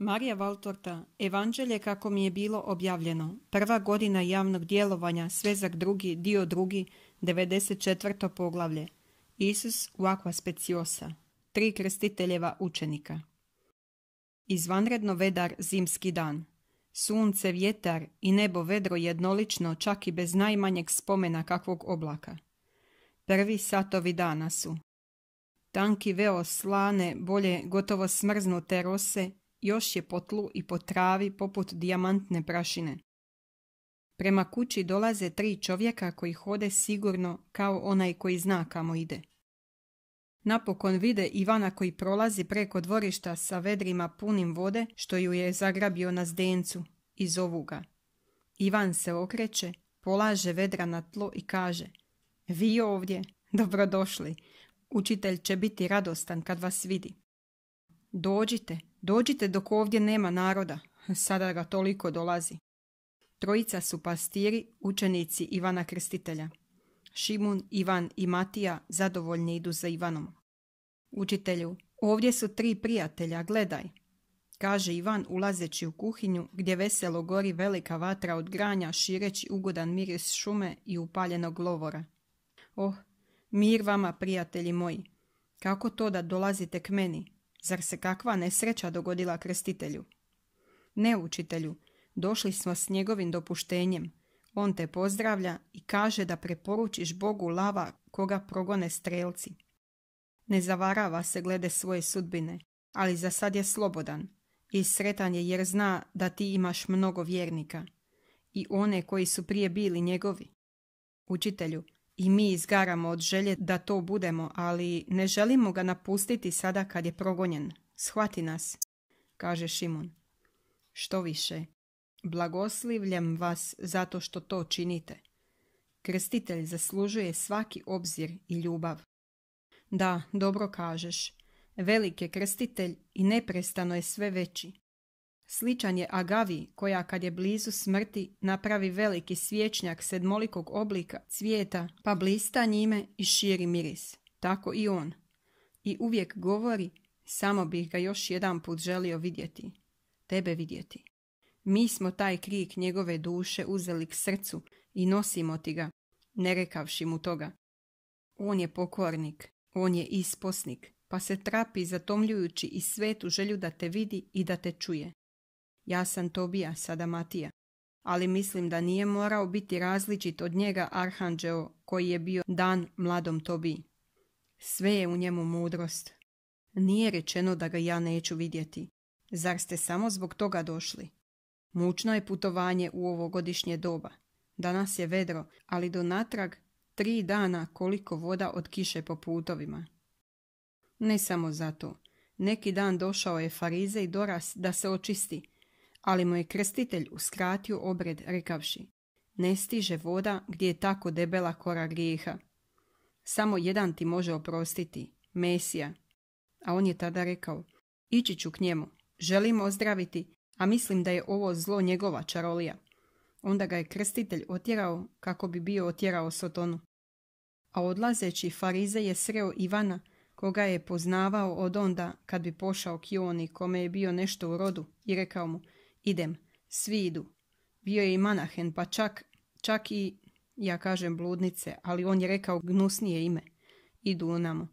Marija Valtorta, Evanđelje kako mi je bilo objavljeno, prva godina javnog djelovanja, svezak drugi, dio drugi, 94. poglavlje. Isus u aqua speciosa, tri krstiteljeva učenika. Izvanredno vedar zimski dan. Sunce, vjetar i nebo vedro jednolično, čak i bez najmanjeg spomena kakvog oblaka. Prvi satovi dana su. Tanki veo slane, bolje gotovo smrznute rose još je po tlu i po travi poput dijamantne prašine. Prema kući dolaze tri čovjeka koji hode sigurno kao onaj koji zna kamo ide. Napokon vide Ivana koji prolazi preko dvorišta sa vedrima punim vode što ju je zagrabio na zdencu i zovu ga. Ivan se okreće, polaže vedra na tlo i kaže Vi ovdje, dobrodošli. Učitelj će biti radostan kad vas vidi. Dođite, Dođite dok ovdje nema naroda, sada ga toliko dolazi. Trojica su pastiri, učenici Ivana Krstitelja. Šimun, Ivan i Matija zadovoljni idu za Ivanom. Učitelju, ovdje su tri prijatelja, gledaj. Kaže Ivan ulazeći u kuhinju gdje veselo gori velika vatra od granja šireći ugodan miris šume i upaljenog lovora. Oh, mir vama, prijatelji moji. Kako to da dolazite k meni? Zar se kakva nesreća dogodila krstitelju? Ne, učitelju, došli smo s njegovim dopuštenjem. On te pozdravlja i kaže da preporučiš Bogu lava koga progone strelci. Ne zavarava se glede svoje sudbine, ali za sad je slobodan i sretan je jer zna da ti imaš mnogo vjernika i one koji su prije bili njegovi. Učitelju, i mi izgaramo od želje da to budemo, ali ne želimo ga napustiti sada kad je progonjen. Shvati nas, kaže Šimon. Što više, blagoslivljam vas zato što to činite. Krstitelj zaslužuje svaki obzir i ljubav. Da, dobro kažeš. Velik je krstitelj i neprestano je sve veći. Sličan je agavi koja kad je blizu smrti napravi veliki svječnjak sedmolikog oblika cvijeta pa blista njime i širi miris. Tako i on. I uvijek govori samo bih ga još jedan put želio vidjeti. Tebe vidjeti. Mi smo taj krik njegove duše uzeli k srcu i nosimo ti ga, ne rekavši mu toga. On je pokornik, on je isposnik, pa se trapi zatomljujući i svetu želju da te vidi i da te čuje. Ja sam Tobija sada Matija, ali mislim da nije morao biti različit od njega Arhanđeo koji je bio dan mladom Tobiji. Sve je u njemu mudrost. Nije rečeno da ga ja neću vidjeti. Zar ste samo zbog toga došli? Mučno je putovanje u ovogodišnje doba. Danas je vedro, ali do natrag tri dana koliko voda od kiše po putovima. Ne samo zato. Neki dan došao je farize i doras da se očisti, ali mu je krstitelj uskratio obred rekavši, ne stiže voda gdje je tako debela kora grijeha. Samo jedan ti može oprostiti, Mesija. A on je tada rekao, ići ću k njemu, želim ozdraviti, a mislim da je ovo zlo njegova čarolija. Onda ga je krstitelj otjerao kako bi bio otjerao Sotonu. A odlazeći Farize je sreo Ivana, koga je poznavao od onda kad bi pošao k Joni, kome je bio nešto u rodu, i rekao mu, idem, svi idu. Bio je i Manahen, pa čak, čak i, ja kažem bludnice, ali on je rekao gnusnije ime. Idu u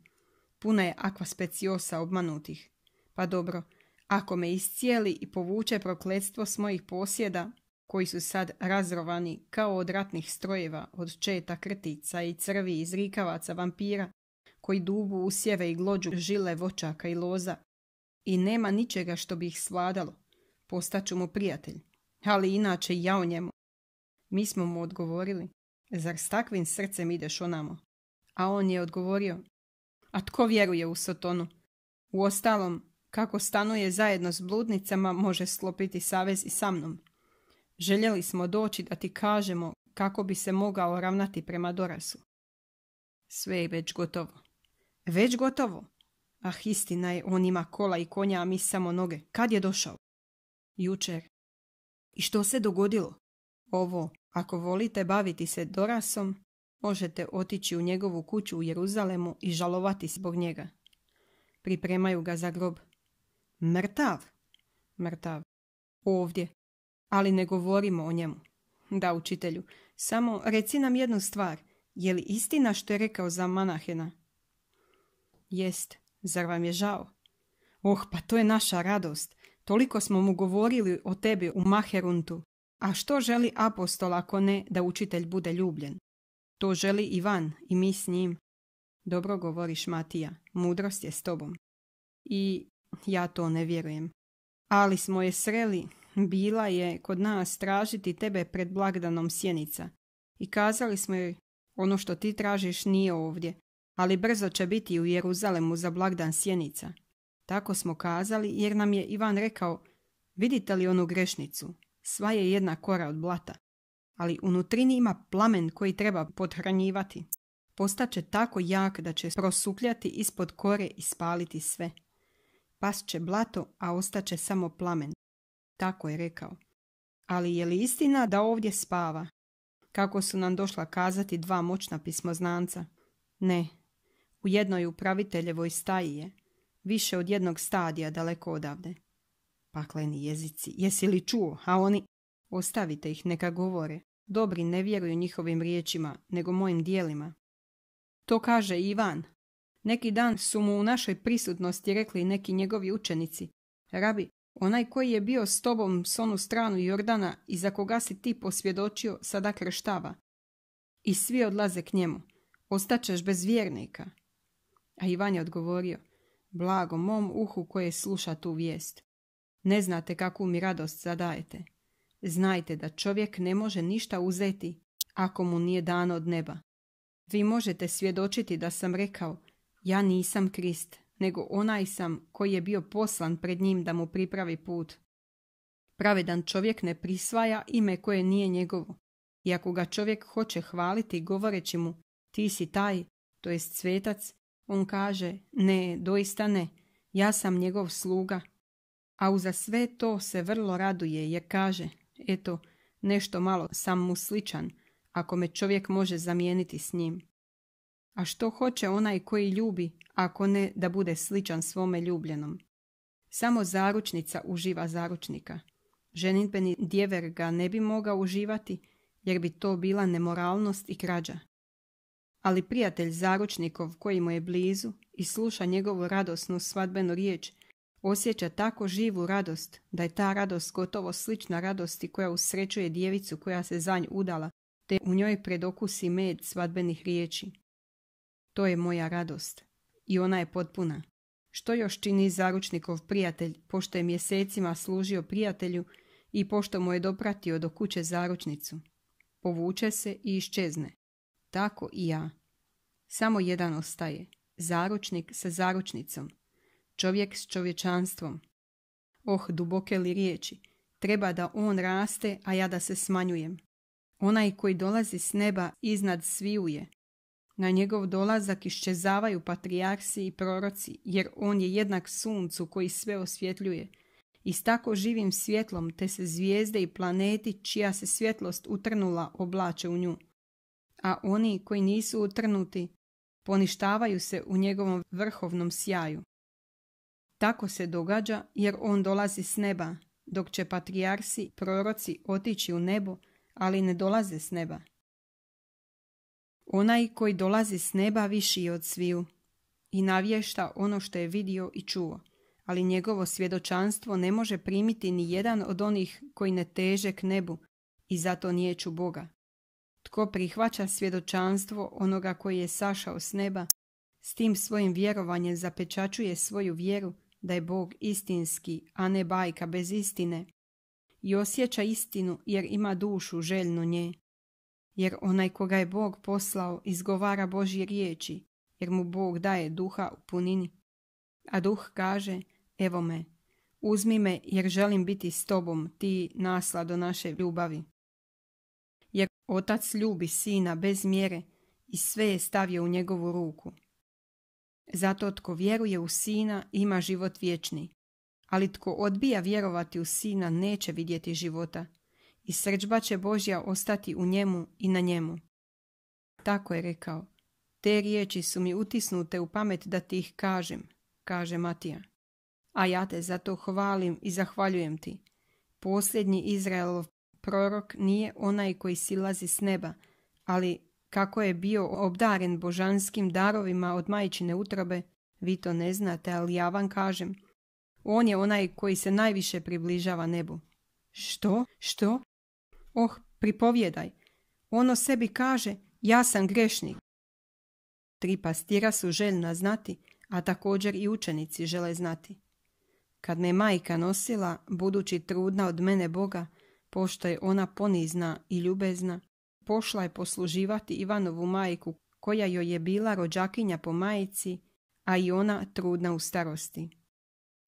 Puna je akva speciosa obmanutih. Pa dobro, ako me iscijeli i povuče prokledstvo s mojih posjeda, koji su sad razrovani kao od ratnih strojeva, od četa krtica i crvi iz rikavaca vampira, koji dubu usjeve i glođu žile vočaka i loza, i nema ničega što bi ih svladalo. Postaću mu prijatelj, ali inače ja o njemu. Mi smo mu odgovorili, zar s takvim srcem ideš onamo? A on je odgovorio, a tko vjeruje u Sotonu? U ostalom, kako stanuje zajedno s bludnicama, može slopiti savez i sa mnom. Željeli smo doći da ti kažemo kako bi se mogao ravnati prema Dorasu. Sve je već gotovo. Već gotovo? Ah, istina je, on ima kola i konja, a mi samo noge. Kad je došao? jučer. I što se dogodilo? Ovo, ako volite baviti se Dorasom, možete otići u njegovu kuću u Jeruzalemu i žalovati zbog njega. Pripremaju ga za grob. Mrtav? Mrtav. Ovdje. Ali ne govorimo o njemu. Da, učitelju, samo reci nam jednu stvar. Je li istina što je rekao za Manahena? Jest, zar vam je žao? Oh, pa to je naša radost. Toliko smo mu govorili o tebi u Maheruntu. A što želi apostol ako ne da učitelj bude ljubljen? To želi Ivan i mi s njim. Dobro govoriš, Matija. Mudrost je s tobom. I ja to ne vjerujem. Ali smo je sreli. Bila je kod nas tražiti tebe pred blagdanom sjenica. I kazali smo joj, ono što ti tražiš nije ovdje, ali brzo će biti u Jeruzalemu za blagdan sjenica. Tako smo kazali jer nam je Ivan rekao, vidite li onu grešnicu, sva je jedna kora od blata, ali unutrini ima plamen koji treba podhranjivati. Postaće tako jak da će prosukljati ispod kore i spaliti sve. Pas će blato, a ostaće samo plamen. Tako je rekao. Ali je li istina da ovdje spava? Kako su nam došla kazati dva moćna pismoznanca? Ne. U jednoj upraviteljevoj staji je više od jednog stadija daleko odavde. Pakleni jezici, jesi li čuo, a oni... Ostavite ih, neka govore. Dobri ne vjeruju njihovim riječima, nego mojim dijelima. To kaže Ivan. Neki dan su mu u našoj prisutnosti rekli neki njegovi učenici. Rabi, onaj koji je bio s tobom s onu stranu Jordana i za koga si ti posvjedočio, sada krštava. I svi odlaze k njemu. Ostaćeš bez vjernika. A Ivan je odgovorio blago mom uhu koje sluša tu vijest. Ne znate kakvu mi radost zadajete. Znajte da čovjek ne može ništa uzeti ako mu nije dano od neba. Vi možete svjedočiti da sam rekao, ja nisam Krist, nego onaj sam koji je bio poslan pred njim da mu pripravi put. Pravedan čovjek ne prisvaja ime koje nije njegovo. I ako ga čovjek hoće hvaliti govoreći mu, ti si taj, to jest svetac, on kaže, ne, doista ne, ja sam njegov sluga. A uza sve to se vrlo raduje jer kaže, eto, nešto malo sam mu sličan, ako me čovjek može zamijeniti s njim. A što hoće onaj koji ljubi, ako ne da bude sličan svome ljubljenom? Samo zaručnica uživa zaručnika. Ženitbeni djever ga ne bi mogao uživati, jer bi to bila nemoralnost i krađa ali prijatelj zaručnikov koji mu je blizu i sluša njegovu radosnu svadbenu riječ, osjeća tako živu radost da je ta radost gotovo slična radosti koja usrećuje djevicu koja se za udala, te u njoj predokusi med svadbenih riječi. To je moja radost i ona je potpuna. Što još čini zaručnikov prijatelj, pošto je mjesecima služio prijatelju i pošto mu je dopratio do kuće zaručnicu? Povuče se i iščezne. Tako i ja. Samo jedan ostaje. Zaručnik sa zaručnicom. Čovjek s čovječanstvom. Oh, duboke li riječi. Treba da on raste, a ja da se smanjujem. Onaj koji dolazi s neba iznad svijuje. Na njegov dolazak iščezavaju patrijarsi i proroci, jer on je jednak suncu koji sve osvjetljuje. I s tako živim svjetlom te se zvijezde i planeti, čija se svjetlost utrnula, oblače u nju a oni koji nisu utrnuti poništavaju se u njegovom vrhovnom sjaju. Tako se događa jer on dolazi s neba, dok će patrijarsi, proroci otići u nebo, ali ne dolaze s neba. Onaj koji dolazi s neba viši je od sviju i navješta ono što je vidio i čuo, ali njegovo svjedočanstvo ne može primiti ni jedan od onih koji ne teže k nebu i zato nijeću Boga. Tko prihvaća svjedočanstvo onoga koji je sašao s neba, s tim svojim vjerovanjem zapečačuje svoju vjeru da je Bog istinski, a ne bajka bez istine, i osjeća istinu jer ima dušu željnu nje. Jer onaj koga je Bog poslao izgovara Božje riječi, jer mu Bog daje duha u punini. A duh kaže, evo me, uzmi me jer želim biti s tobom, ti naslado naše ljubavi jer otac ljubi sina bez mjere i sve je stavio u njegovu ruku. Zato tko vjeruje u sina ima život vječni, ali tko odbija vjerovati u sina neće vidjeti života i srđba će Božja ostati u njemu i na njemu. Tako je rekao. Te riječi su mi utisnute u pamet da ti ih kažem, kaže Matija. A ja te zato hvalim i zahvaljujem ti. Posljednji Izraelov prorok nije onaj koji silazi s neba, ali kako je bio obdaren božanskim darovima od majčine utrobe, vi to ne znate, ali ja vam kažem. On je onaj koji se najviše približava nebu. Što? Što? Oh, pripovjedaj. Ono sebi kaže, ja sam grešnik. Tri pastira su željna znati, a također i učenici žele znati. Kad me majka nosila, budući trudna od mene Boga, pošto je ona ponizna i ljubezna, pošla je posluživati Ivanovu majku koja joj je bila rođakinja po majici, a i ona trudna u starosti.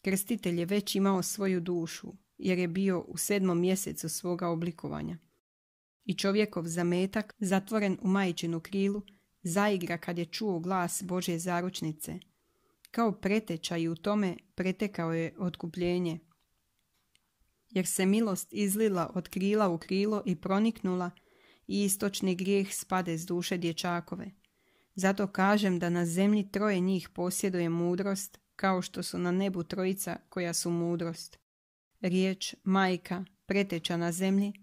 Krstitelj je već imao svoju dušu, jer je bio u sedmom mjesecu svoga oblikovanja. I čovjekov zametak, zatvoren u majčinu krilu, zaigra kad je čuo glas Božje zaručnice. Kao i u tome pretekao je otkupljenje, jer se milost izlila od krila u krilo i proniknula i istočni grijeh spade s duše dječakove. Zato kažem da na zemlji troje njih posjeduje mudrost, kao što su na nebu trojica koja su mudrost. Riječ majka preteča na zemlji,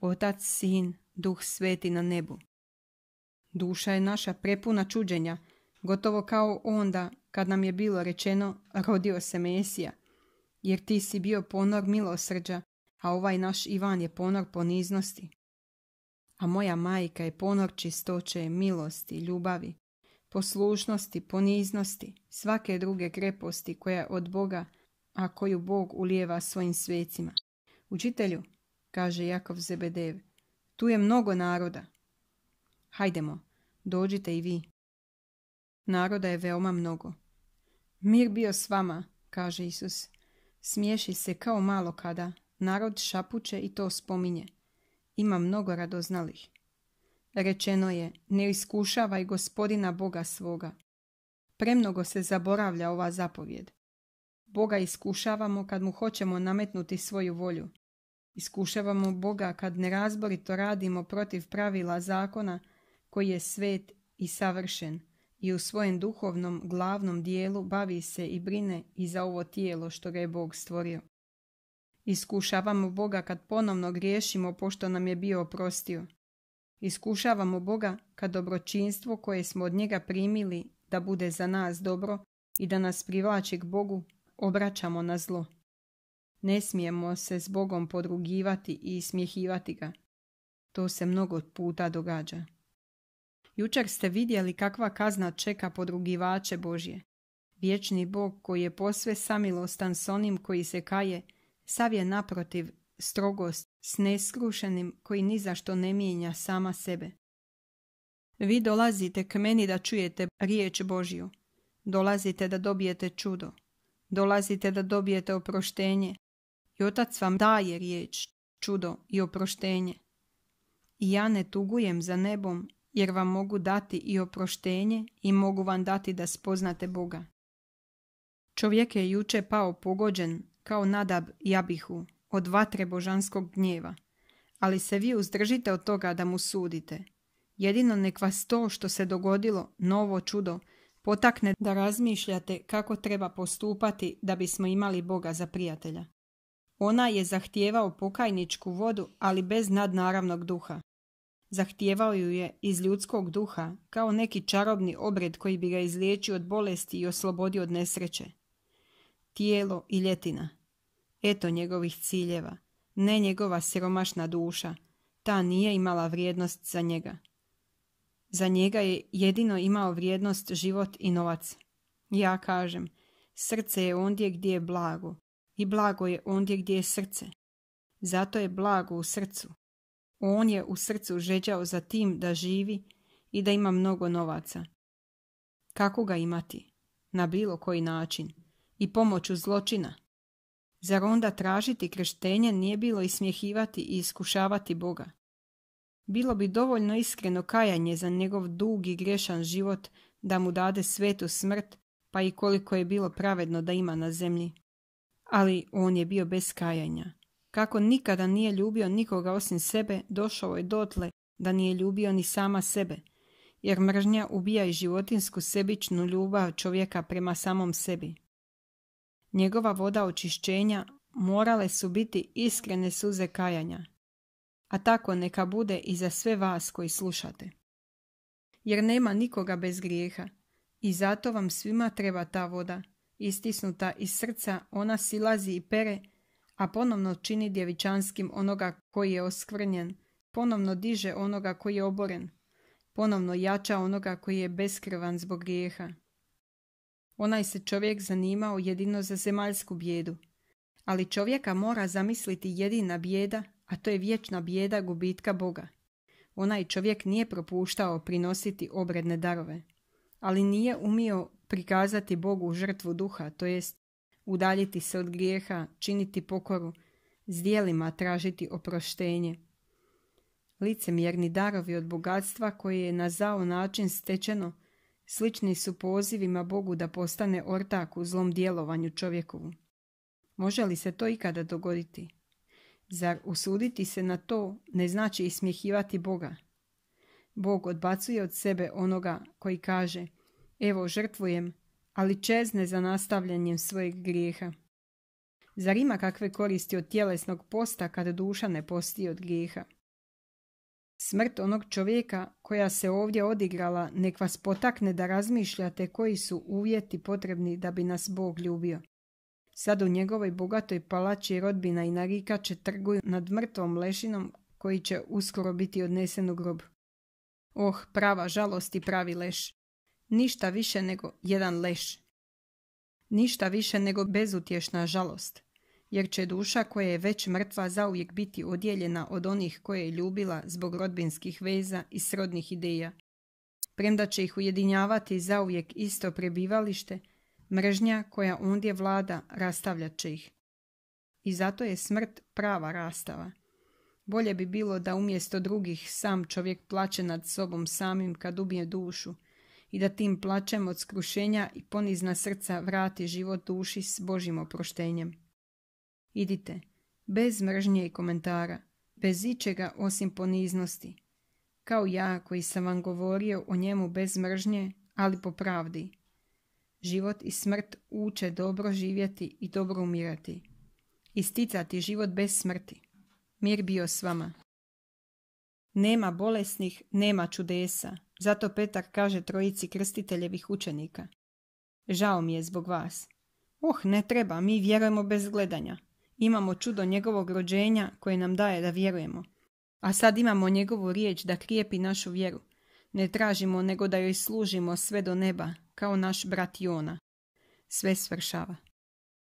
otac, sin, duh sveti na nebu. Duša je naša prepuna čuđenja, gotovo kao onda kad nam je bilo rečeno rodio se Mesija – jer ti si bio ponor milosrđa, a ovaj naš Ivan je ponor poniznosti. A moja majka je ponor čistoće, milosti, ljubavi, poslušnosti, poniznosti, svake druge kreposti koja je od Boga, a koju Bog ulijeva svojim svecima. Učitelju, kaže Jakov Zebedev, tu je mnogo naroda. Hajdemo, dođite i vi. Naroda je veoma mnogo. Mir bio s vama, kaže Isus. Smiješi se kao malo kada, narod šapuće i to spominje. Ima mnogo radoznalih. Rečeno je, ne iskušavaj gospodina Boga svoga. Premnogo se zaboravlja ova zapovjed. Boga iskušavamo kad mu hoćemo nametnuti svoju volju. Iskušavamo Boga kad nerazborito radimo protiv pravila zakona koji je svet i savršen i u svojem duhovnom glavnom dijelu bavi se i brine i za ovo tijelo što ga je Bog stvorio. Iskušavamo Boga kad ponovno griješimo pošto nam je bio oprostio. Iskušavamo Boga kad dobročinstvo koje smo od njega primili da bude za nas dobro i da nas privlači k Bogu, obraćamo na zlo. Ne smijemo se s Bogom podrugivati i smjehivati ga. To se mnogo puta događa. Jučer ste vidjeli kakva kazna čeka podrugivače Božje. Vječni Bog koji je posve samilostan s onim koji se kaje, sav je naprotiv strogost s neskrušenim koji ni zašto ne mijenja sama sebe. Vi dolazite k meni da čujete riječ Božju. Dolazite da dobijete čudo. Dolazite da dobijete oproštenje. I otac vam daje riječ, čudo i oproštenje. I ja ne tugujem za nebom jer vam mogu dati i oproštenje i mogu vam dati da spoznate Boga. Čovjek je juče pao pogođen kao nadab jabihu od vatre božanskog gnjeva, ali se vi uzdržite od toga da mu sudite. Jedino nek vas to što se dogodilo, novo čudo, potakne da razmišljate kako treba postupati da bismo imali Boga za prijatelja. Ona je zahtijevao pokajničku vodu, ali bez nadnaravnog duha. Zahtijevao ju je iz ljudskog duha, kao neki čarobni obred koji bi ga izliječio od bolesti i oslobodio od nesreće. Tijelo i ljetina. Eto njegovih ciljeva, ne njegova siromašna duša. Ta nije imala vrijednost za njega. Za njega je jedino imao vrijednost život i novac. Ja kažem, srce je ondje gdje je blago i blago je ondje gdje je srce. Zato je blago u srcu on je u srcu žeđao za tim da živi i da ima mnogo novaca. Kako ga imati? Na bilo koji način. I pomoću zločina. Zar onda tražiti krštenje nije bilo ismjehivati i iskušavati Boga? Bilo bi dovoljno iskreno kajanje za njegov dug i grešan život da mu dade svetu smrt, pa i koliko je bilo pravedno da ima na zemlji. Ali on je bio bez kajanja. Kako nikada nije ljubio nikoga osim sebe, došao je dotle da nije ljubio ni sama sebe, jer mržnja ubija i životinsku sebičnu ljubav čovjeka prema samom sebi. Njegova voda očišćenja morale su biti iskrene suze kajanja, a tako neka bude i za sve vas koji slušate. Jer nema nikoga bez grijeha i zato vam svima treba ta voda, istisnuta iz srca, ona silazi i pere, a ponovno čini djevičanskim onoga koji je oskvrnjen, ponovno diže onoga koji je oboren, ponovno jača onoga koji je beskrvan zbog grijeha. Onaj se čovjek zanimao jedino za zemaljsku bijedu, ali čovjeka mora zamisliti jedina bijeda, a to je vječna bijeda gubitka Boga. Onaj čovjek nije propuštao prinositi obredne darove, ali nije umio prikazati Bogu žrtvu duha, to jest udaljiti se od grijeha, činiti pokoru, s dijelima tražiti oproštenje. Licemjerni darovi od bogatstva koje je na zao način stečeno, slični su pozivima Bogu da postane ortak u zlom djelovanju čovjekovu. Može li se to ikada dogoditi? Zar usuditi se na to ne znači ismjehivati Boga? Bog odbacuje od sebe onoga koji kaže, evo žrtvujem, ali čezne za nastavljanjem svojeg grijeha. Zar ima kakve koristi od tjelesnog posta kad duša ne posti od grijeha? Smrt onog čovjeka koja se ovdje odigrala nek vas potakne da razmišljate koji su uvjeti potrebni da bi nas Bog ljubio. Sad u njegovoj bogatoj palači rodbina i će trguju nad mrtvom lešinom koji će uskoro biti odnesen u grob. Oh, prava žalost i pravi leš ništa više nego jedan leš. Ništa više nego bezutješna žalost, jer će duša koja je već mrtva zauvijek biti odjeljena od onih koje je ljubila zbog rodbinskih veza i srodnih ideja. Premda će ih ujedinjavati zauvijek isto prebivalište, mržnja koja ondje vlada rastavljat će ih. I zato je smrt prava rastava. Bolje bi bilo da umjesto drugih sam čovjek plaće nad sobom samim kad ubije dušu, i da tim plaćem od skrušenja i ponizna srca vrati život duši s Božim oproštenjem. Idite, bez mržnje i komentara, bez ičega osim poniznosti, kao ja koji sam vam govorio o njemu bez mržnje, ali po pravdi. Život i smrt uče dobro živjeti i dobro umirati. Isticati život bez smrti. Mir bio s vama. Nema bolesnih, nema čudesa. Zato Petar kaže trojici krstiteljevih učenika. Žao mi je zbog vas. Oh, ne treba, mi vjerujemo bez gledanja. Imamo čudo njegovog rođenja koje nam daje da vjerujemo. A sad imamo njegovu riječ da krijepi našu vjeru. Ne tražimo nego da joj služimo sve do neba, kao naš brat Jona. Sve svršava.